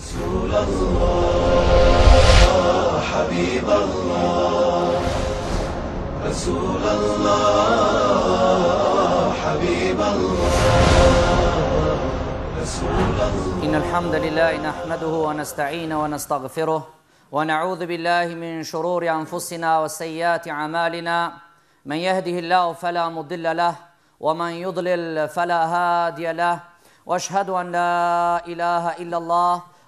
رسول الله حبيب الله رسول الله حبيب الله رسول الله إن الحمد لله نحمده ونستعين ونستغفره ونعوذ بالله من شرور أنفسنا وسيئات أعمالنا من يهده الله فلا مضل له ومن يضلل فلا هادي له واشهد ان لا اله الا الله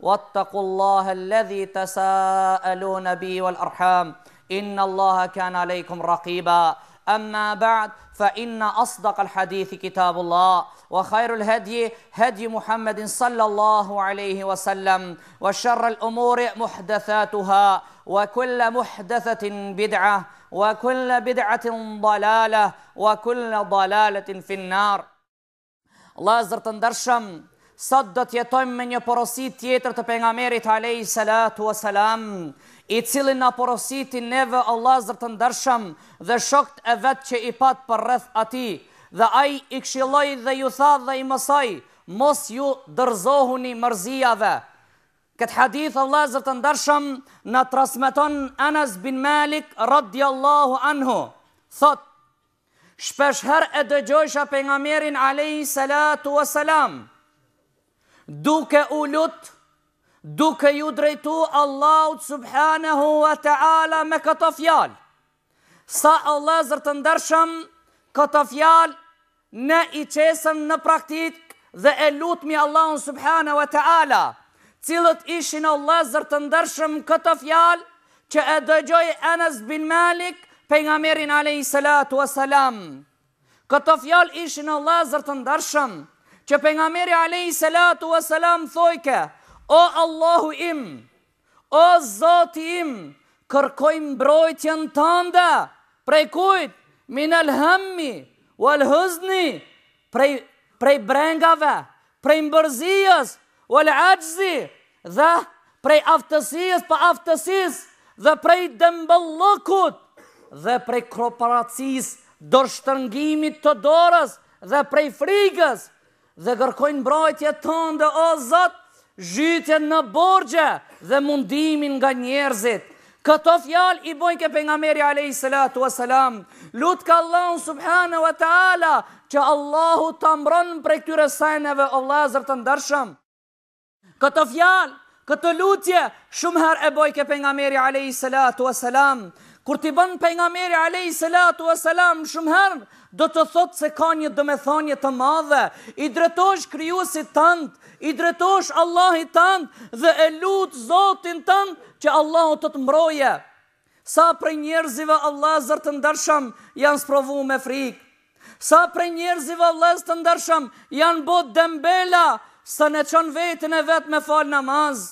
واتقوا الله الذي تساءلون به والأرحام إن الله كان عليكم رقيبا أما بعد فإن أصدق الحديث كتاب الله وخير الهدي هدي محمد صلى الله عليه وسلم وشر الأمور محدثاتها وكل محدثة بدعة وكل بدعة ضلالة وكل ضلالة في النار الله أزرتن درشم sot do jetojmë me një porosit tjetër të pengamerit Alehi Salatu wa Salam, i cilin në porositin neve Allah zërë të ndërshëm dhe shokt e vetë që i patë për rreth ati, dhe aj i kshiloj dhe ju tha dhe i mësaj, mos ju dërzohuni mërzijave. Këtë hadith Allah zërë të ndërshëm në trasmeton Anas bin Malik radja Allahu anhu, thot, Shpesh her e dëgjojshë a pengamirin alai salatu wa salam duke u lutë, duke ju drejtu Allahut subhanahu wa ta'ala me këto fjalë. Sa Allah zërë të ndërshëm, këto fjalë në i qesëm në praktikë dhe e mi Allahun subhanahu wa ta'ala, cilët ishin Allah zërë të ndërshëm këto fjalë që e dëgjoj Anas bin Malik për nga merin a.s. Këto fjalë ishin Allah zërë të ndërshëm, që për nga meri alejë salatu wa salam thojke, o Allahu im, o Zoti im, kërkojmë brojtjen tënde, prej kujt, min alhammi, o alhuzni, prej, prej brengave, prej mbërzijës, o alajzi, dhe prej aftësijës pa aftësijës, dhe prej dëmbëllëkut, dhe prej kroparacisë, dorështërngimit të dorës, dhe prej frigës, dhe kërkojnë mbrojtje tënde, o Zot, zhytje në borgje dhe mundimin nga njerëzit. Këto fjalë i bojnë këpë nga meri alej salatu a salam. Lutë ka Allah unë subhanë taala që Allahu të mbronë për këtyre sajnëve o vllazër të ndërshëm. Këto fjalë, këto lutje, shumë her e bojnë këpë nga meri alej Kur t'i bën për nga meri a.s. shumë herë do të thotë se ka një dëmethanje të madhe, i dretosh kryusit tënd, i dretosh Allahit tënd dhe e lutë zotin tënd që Allahu të të mbroje. Sa për njerëzive Allah zërë të ndërshëm janë sprovu me frikë, sa për njerëzive Allah zërë të ndërshëm janë botë dëmbela, sa ne qënë vetën e vetë me falë namazë,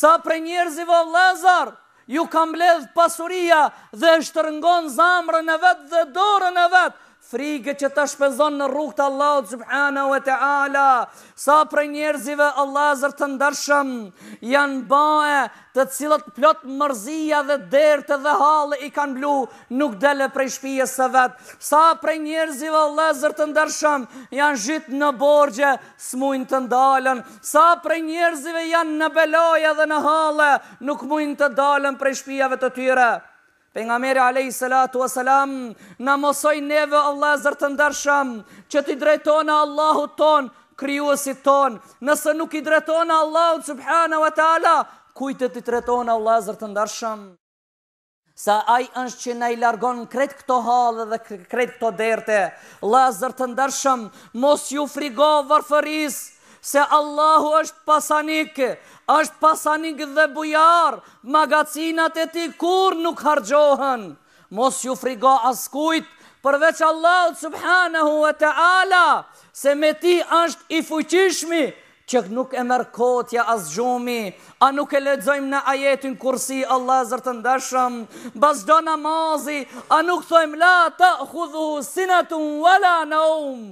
sa për njerëzive Allah zërë, ju kam bledh pasuria dhe është rëngon zamrën e vetë dhe dorën e vetë, frikë që të shpezon në rrugë të Allahut subhana wa ta'ala, sa për njerëzive Allah zërtë të ndërshëm, janë bae të cilët plotë mërzia dhe dertë dhe halë i kanë blu nuk dele prej shpije së vetë, sa për njerëzive Allah zërtë të ndërshëm, janë gjitë në borgje së mujnë të ndalën, sa për njerëzive janë në beloja dhe në halë nuk mujnë të dalën prej shpijave të tyre. Për nga meri alej salatu wa salam, në mosoj neve Allah zërë të ndërsham, që t'i drejtona Allahut ton, kryuësit ton, nëse nuk i drejtona Allahut subhana wa ta'ala, kujtë t'i drejtona Allah zërë të Sa aj është që nëjë largon kretë këto halë dhe kretë këto derte, Allah zërë të mos ju frigo varfërisë, se Allahu është pasanik, është pasanik dhe bujar, magacinat e ti kur nuk hargjohën, mos ju frigo askujt, përveç Allahu subhanahu wa ta'ala, se me ti është i fuqishmi, që nuk e mërkotja as gjumi, a nuk e ledzojmë në ajetin kursi Allah zërë të ndëshëm, bas do namazi, a nuk thojmë la ta khudhu sinatun wala na um,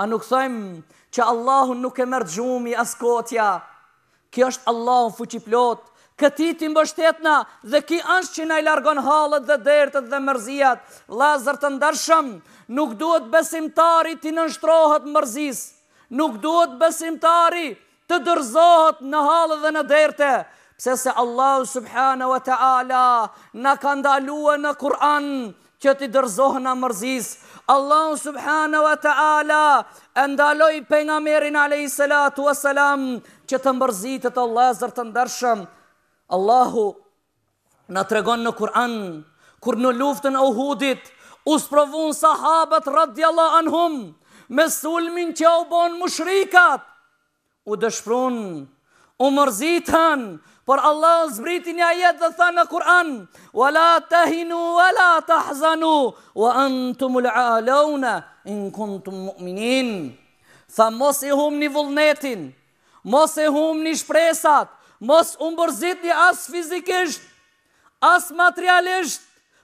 a nuk thojmë që Allahun nuk e mërë gjumi as kotja. Kjo është Allahun fuqiplot, këti ti mbështetna dhe ki është që na i largon halët dhe dertët dhe mërzijat, lazër të ndërshëm, nuk duhet besimtari ti nështrohet mërzis, nuk duhet besimtari të dërzohet në halët dhe në derte, pse se Allahu subhana wa ta'ala na ka ndalua në Kur'an që ti dërzohet në mërzisë, Allah subhana wa ta'ala ndaloj për nga merin salatu wa salam që të mbërzitët Allah zërë të ndërshëm. Allahu në tregon në Kur'an, kur në luftën e uhudit, u sprovun sahabët radi anhum, me sulmin që u bën më shrikat, u dëshprunë, u mërzitën, por Allah zbriti një ajet dhe thënë në Kur'an, wa la tahinu, wa la tahzanu, wa antum l'alona, in kuntum mu'minin. Tha mos i hum një vullnetin, mos i hum një shpresat, mos u mërzit një as fizikisht, as materialisht,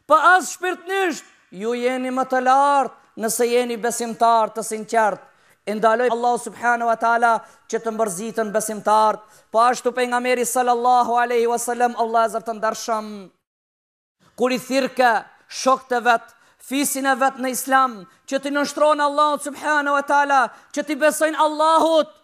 pa asë shpirtnisht, ju jeni më të lartë nëse jeni besimtar të sinqartë, e ndaloj Allah subhanu wa ta'ala që të mbërzitën besimtartë, po ashtu për nga meri sallallahu aleyhi wa sallam, Allah e zërë të ndarshëm, kur i thirke, shok të vetë, fisin e vetë në islam, që të nështronë Allah subhanu wa ta'ala, që të i besojnë Allahut,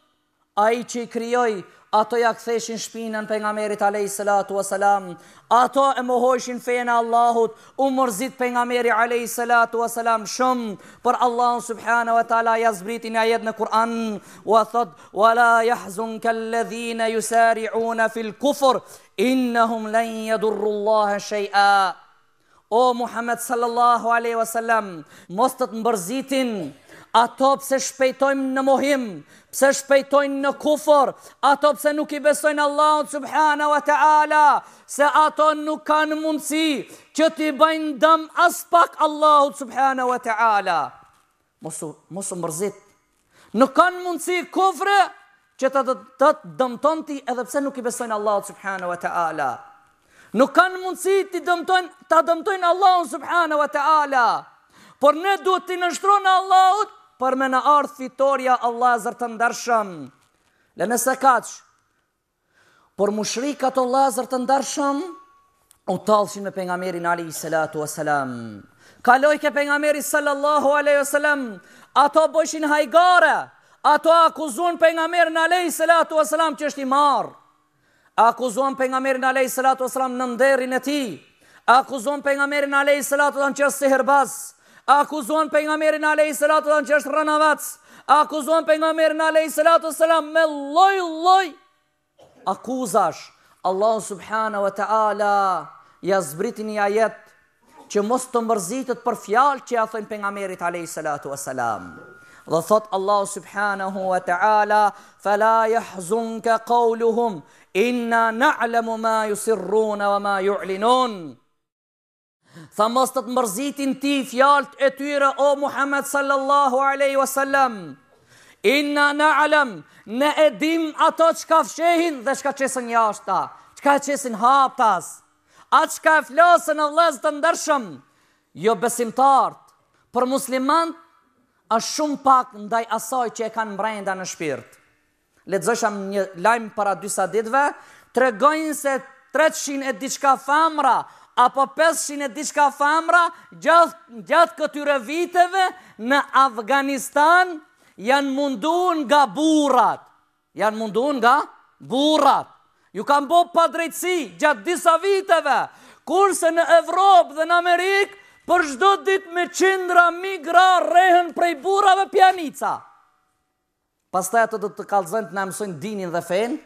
a i që i kryoj, ato ja ktheshin shpinën pejgamberit alayhi salatu wasalam ato e mohojshin fen e Allahut u mrzit pejgamberi alayhi salatu wasalam shum por Allah subhanahu wa taala yasbrit in ayat ne Kur'an wa thot wala yahzunka alladhina yusari'una fil kufr innahum lan yadurru Allah shay'a O Muhammed sallallahu alaihi wasallam mos të mbërzitin ato pse shpejtojmë në mohim, pse shpejtojmë në kufër, ato pse nuk i besojnë Allahut subhana wa taala, se ato nuk kanë mundësi që t'i bëjnë dëm as pak Allahut subhana wa taala. Mos mos mërzit. Nuk kanë mundësi kufrë që të të, ti edhe pse nuk i besojnë Allahut subhana wa taala. Nuk kanë mundësi ti dëmtojnë, ta dëmtojnë Allahun subhana wa taala. Por ne duhet të nështronë Allahut për me në ardhë fitorja Allah zërë të ndërshëm. Le nëse kaqë, por më shri këto Allah zërë të ndërshëm, u talëshin me pengamerin Ali i Selatu a Kaloj ke pengameri sallallahu aleyhi a ato bëshin hajgare, ato akuzun pengamerin Ali i Selatu a që është i marë. Akuzon pengamerin Ali i Selatu a në nderin e ti, Akuzon pengamerin Ali i Selatu a që është si herbasë, akuzon për nga merin a.s. dhe në që është rënavac, akuzon për nga merin a.s. me loj, loj, akuzash, Allah subhana wa ta'ala, ja zbritin i ajet, që mos të mërzitët për fjalë që ja thënë për nga merit a.s. Dhe thot Allah subhanahu wa ta'ala, fala jahzun ka kauluhum, inna na'lemu ma ju sirruna wa ma ju'linun. Tha mos të të mërzitin ti fjalt e tyre o Muhammed sallallahu aleyhi wa sallam. Inna në alam, ne edim ato që ka fshehin dhe që ka qesin jashta, që ka qesin haptas, atë që ka flasën e vlasë të ndërshëm, jo besimtartë, për muslimant, është shumë pak ndaj asaj që e kanë mbrenda në shpirt. Ledzëshem një lajmë para dysa ditve, të regojnë se 300 e diçka famra, apo 500 e diçka famra gjatë gjat këtyre viteve në Afganistan janë munduar nga burrat. Janë munduar nga burrat. Ju kanë bë pa drejtësi gjatë disa viteve. Kurse në Evropë dhe në Amerikë për çdo ditë me qindra migra rrehen prej burrave pianica. Pastaj ato do të kallëzojnë të na mësojnë dinin dhe fen.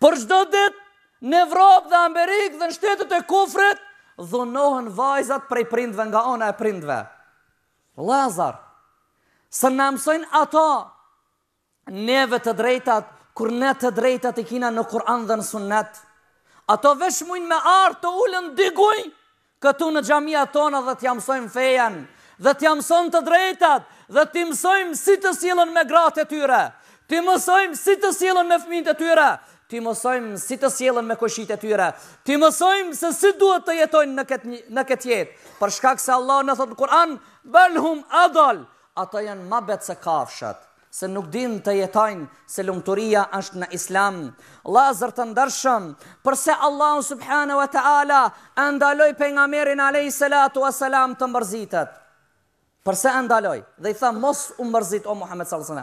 Për çdo ditë në Evropë dhe Amerikë dhe në shtetët e kufrit, dhunohen vajzat prej prindve nga ona e prindve. Lazar, së në mësojnë ato, neve të drejtat, kur ne të drejtat i kina në Kur'an dhe në sunnet, ato veshmujnë me artë të ullën diguj, këtu në gjamia tona dhe t'ja mësojnë fejen, dhe t'ja mësojnë të drejtat, dhe t'i mësojnë si të silën me gratë e tyre, t'i mësojnë si të silën me fmitë e tyre, ti mësojmë si të sjellën me koshit e tyre, ti mësojmë se si duhet të jetojnë në këtë në këtë jetë. Për shkak se Allah na thot në Kur'an, "Balhum adal", ata janë më bet se kafshat se nuk din të jetojnë se lumturia është në islam. Lazër të ndërshëm, përse Allah subhanahu wa ta'ala andaloi pejgamberin për nga merin a.s. të mërzitet. Përse e ndaloj? Dhe i tha, mos u mërzit, o Muhammed s.a.s.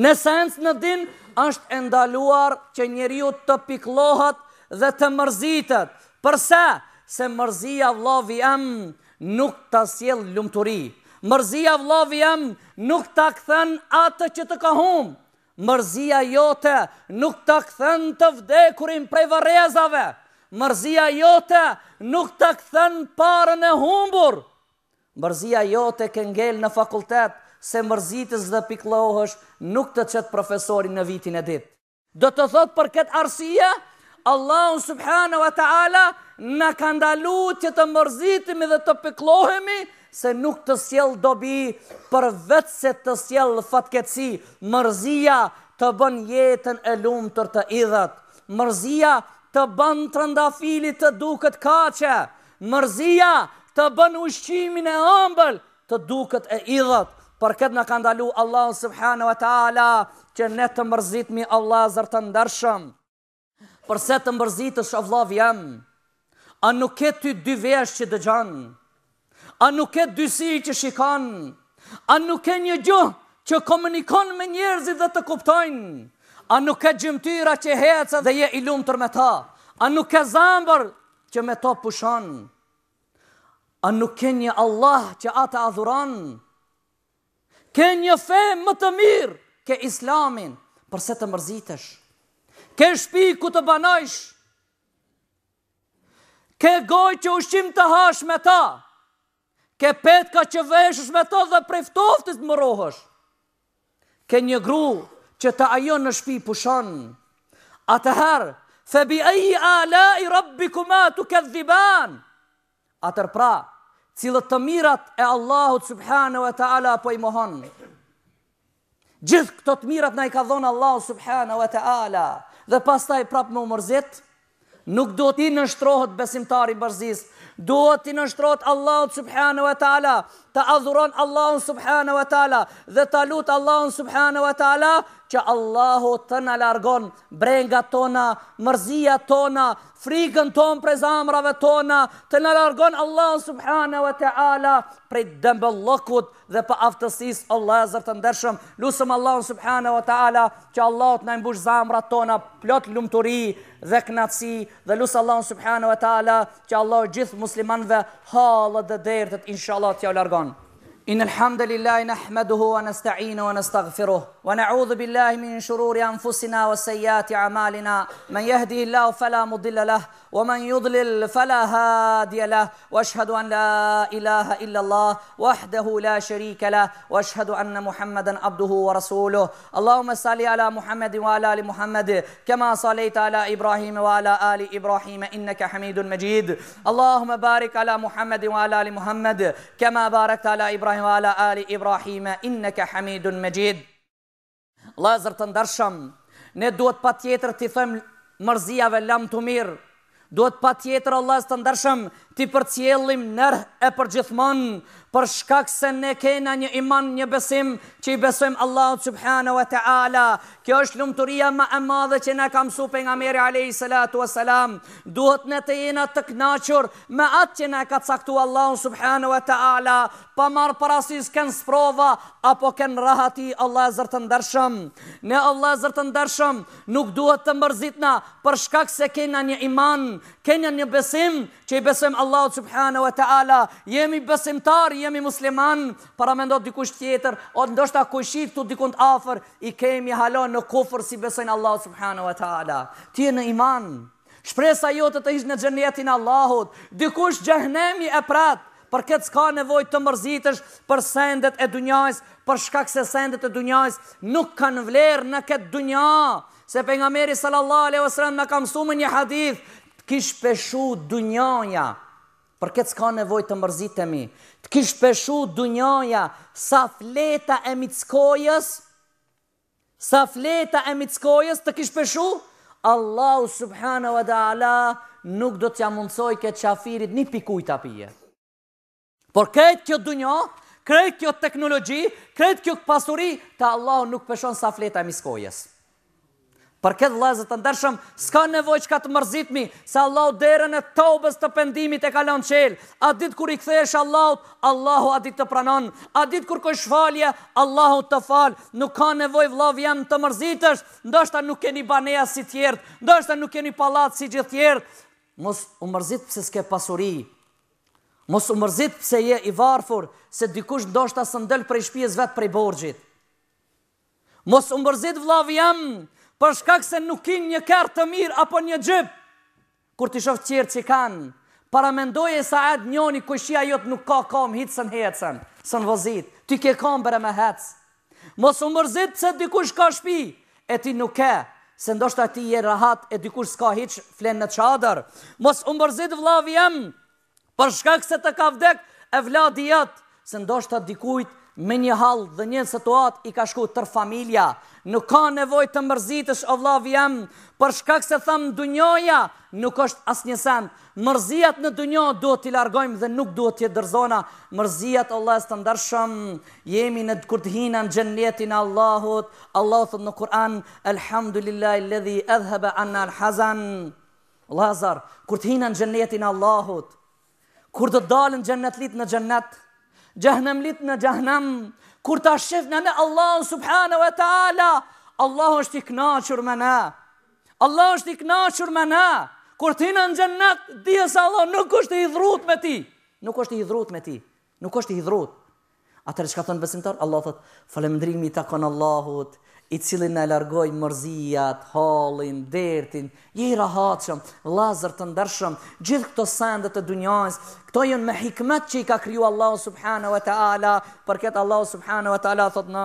Në sens në din, është e ndaluar që njeri ju të piklohat dhe të mërzitet. Përse? Se mërzia vlovi em nuk të asjel lumëturi. Mërzia vlovi em nuk të akthen atë që të kahumë. Mërzia jote nuk të akthen të vdekurin prej vërezave. Mërzia jote nuk të akthen parën e humburë. Mërzia jo të këngel në fakultet, se mërzitës dhe piklohësh nuk të qëtë profesorin në vitin e dit. Do të thotë për këtë arsia, Allah subhanu wa ta'ala në kandalu që të mërzitimi dhe të piklohemi, se nuk të sjell dobi për vetë se të sjell fatkeci, mërzia të bën jetën e lumë tër të idhët, mërzia të bën të rëndafilit të duket kache, mërzia të bën ushqimin e ëmbël të duket e idhët për këtë na ka ndalu Allahu subhanahu wa taala që ne të mi Allah zër të ndarshëm për se të mërzitës o vllav jam a nuk ke ti dy vesh që dëgjon a nuk ke dy sy që shikon a nuk ke një gjuhë që komunikon me njerëzit dhe të kuptojnë a nuk ke gjymtyra që heca dhe je i lumtur me ta a nuk ke zambër që me to pushon A nuk ke një Allah që ata adhuran? Ke një fe më të mirë ke islamin, përse të mërzitesh? Ke shpi ku të banajsh, Ke goj që ushqim të hash me ta? Ke petka që veshësh me ta dhe preftoftit më rohësh? Ke një gru që të ajo në shpi pushon? A të herë, febi e ala i rabbi tu këtë dhiban? A tërpra, pra, cilët të mirat e Allahut subhanahu wa taala po i mohon. Gjithë këto të mirat na i ka dhënë Allahu subhanahu wa taala dhe pastaj prapë më mërzit, nuk do t'i nështrohet besimtari bërzis, do t'i nështrohet Allahut subhanahu wa taala të adhuron Allahun subhana wa taala dhe ta lut Allahun subhana wa taala që Allahu të na largon brengat tona, mrzia tona, frikën tonë për zamrat tona, të na largon Allahun subhana wa taala për dëmbëllokut dhe pa aftësisë o Lazar të ndershëm, lutsom Allahun subhana wa taala që Allahu të na mbush zamrat tona plot lumturi dhe knaci dhe lut Allahun subhana wa taala që Allahu gjithë muslimanëve hallë dhe dërtet inshallah t'ia largon إن الحمد لله نحمده ونستعينه ونستغفره ونعوذ بالله من شرور أنفسنا وسيئات أعمالنا من يهده الله فلا مضل له ومن يضلل فلا هادي له واشهد أن لا إله إلا الله وحده لا شريك له واشهد أن محمدا عبده ورسوله اللهم صل على محمد وعلى آل محمد كما صليت على إبراهيم وعلى آل إبراهيم إنك حميد مجيد اللهم بارك على محمد وعلى آل محمد كما باركت على إبراهيم وعلى آل إبراهيم إنك حميد مجيد lezër të ndërshëm, ne duhet pa tjetër të i thëmë mërzijave lamë të mirë, duhet pa tjetër o lezë të ndërshëm ti për cjellim nërë e për gjithmon, për shkak se ne kena një iman, një besim, që i besojmë Allah subhanahu wa ta'ala. Kjo është lumëturia ma e madhe që ne kam supe nga meri alai salatu wa salam. Duhet ne të jena të knachur me atë që ne ka caktu Allah subhanahu wa ta'ala, pa marë për asis kënë sprova, apo kënë rahati Allah zërë të ndërshëm. Ne Allah zërë të ndërshëm, nuk duhet të mërzitna për shkak se kena një iman, kena një besim, që i besojmë Allah Allah subhanahu wa taala, jemi besimtar, jemi musliman, para mendot dikush tjetër, o ndoshta kushi këtu dikund afër i kemi hala në kufër si besojnë Allah subhanahu wa taala. Ti je në iman. Shpresa jote të ishë në gjenjetin Allahut, dikush gjehnemi e prat, për këtë s'ka nevoj të mërzitësh për sendet e dunjajs, për shkak se sendet e dunjajs nuk kanë vlerë në këtë dunja, se për nga meri sallallahu alaihi wasallam në kam sumë një hadith, kish peshu dunjaja, për këtë s'ka nevoj të mërzitemi, të kish peshu dunjoja, sa fleta e mickojës, sa fleta e mickojës të kish peshu, Allahu subhana wa Ta'ala nuk do t'ja mundsoj këtë qafirit një të pije. Por këtë kjo dunjo, këtë kjo teknologji, këtë kjo pasuri, ta Allahu nuk peshon sa fleta e mickojës. Për këtë lezët të ndërshëm, s'ka nevoj që ka të mërzitmi, se Allah dherën e taubës të pendimit e kalon qelë. A ditë kur i këthesh Allah, Allahu a ditë të pranon. A ditë kur kësh falje, Allahu të falë. Nuk ka nevoj vlov jam të mërzitësh, ndoshta nuk keni baneja si tjertë, ndoshta nuk keni palatë si gjithë tjertë. Mos u mërzit pëse s'ke pasuri, mos u mërzit pëse je i varfur, se dikush ndoshta asë ndëllë prej shpijes vetë prej borgjit. Mos u mërzit vlov jam, për shkak se nuk kin një kartë të mirë apo një gjip. Kur ti shoh qirë që kanë, para mendoje sa atë njëni, kushia jotë nuk ka kam hitësën hecën, son vozit, ty ke kam bërë me hecë. Mos u mërzit se dikush ka shpi, e ti nuk e, se ndoshta ti je rahat e dikush s'ka hiç flen në çadër. Mos u mërzit vllavi jam, për shkak se të ka vdek e vladi jot, se ndoshta dikujt me një hall dhe një situat i ka shku tër familja. Nuk ka nevoj të mërzitësh o vla jam, për shkak se thamë dunjoja, nuk është as një sen. Mërzijat në dunjo duhet t'i largojmë dhe nuk duhet t'i dërzona. Mërzijat o lesë të ndërshëm, jemi në të kurdhina në gjennetin Allahut. Allah thëtë në Kur'an, Elhamdulillah, ledhi edhebe anna al-hazan. Lazar, kurdhina në gjennetin Allahut. Kur të dalën gjennetlit në gjennetë, Gjahnem lit në gjahnem, kur ta shqef në ne Allah subhanu e ta'ala, Allah është i knaqër me na, Allah është i knaqër me na, Kur ti në në gjennet, dhjes Allah nuk është i dhrut me ti. Nuk është i dhrut me ti. Nuk është i dhrut. Atërë që ka thënë besimtar, Allah thëtë, falemëndrimi ta konë Allahut, i cilin në largoi mërzijat, halin, dertin, je i rahatëshëm, lazër të ndërshëm, gjithë këto sende të dunjas, këto jënë me hikmet që i ka kryu Allah subhanahu wa ta'ala, përket Allah subhanahu wa ta'ala thotë në,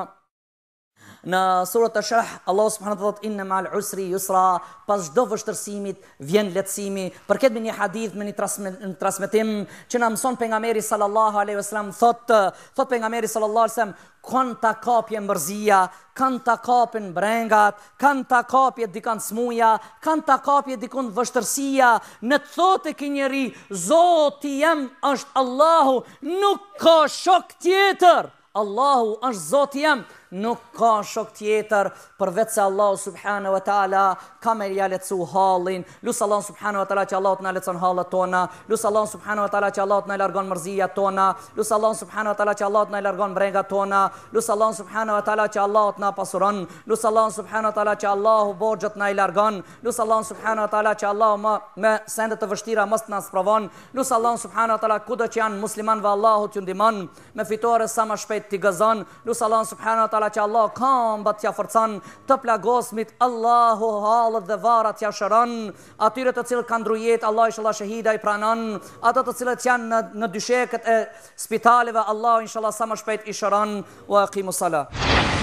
Në surat të shah, Allah subhanët dhe dhëtë inë në malë usri jusra, pas gjdo vështërsimit, vjen letësimi. Për këtë me një hadith, me një trasmetim, që në mëson për nga meri sallallahu a.s. thot, thot për nga meri sallallahu a.s. ta të kapje mërzia, kan të në brengat, kan të kapje dikan smuja, kan të kapje dikun vështërsia, në të thot e kënjëri, zoti jem është Allahu, nuk ka shok tjetër. Allahu është zoti jemë, nuk ka shok tjetër për vetë se Allah subhanu wa ta'ala ka me ja letësu halin. Lusë Allah subhanu wa ta'ala që Allah të në letësën halët tona. Lusë Allah subhanu wa ta'ala që Allah të në largon mërzia tona. Lusë Allah subhanu wa ta'ala që Allah të në largon brenga tona. Lusë Allah subhanu wa ta'ala që Allah të në pasuron. Lusë Allah subhanu wa ta'ala që Allah u borgjët në i largon. Lusë Allah subhanu wa ta'ala që Allah me sendet të vështira mës të në sprovon. Lusë Allah subhanu wa ta'ala kudo që janë musliman vë Allahu të ndimon. Me fitore sa më shpejt të gëzon. Lusë Allah subhanu wa ta'ala që Allah kam bat tja forcan të plagosmit Allahu halët dhe varat tja shëran atyre të cilët kanë drujet Allah i shëllat shëhida i pranan atët të cilët janë në dysheket e spitalive Allah inshallah shëllat sa më shpejt i shëran wa akimu salat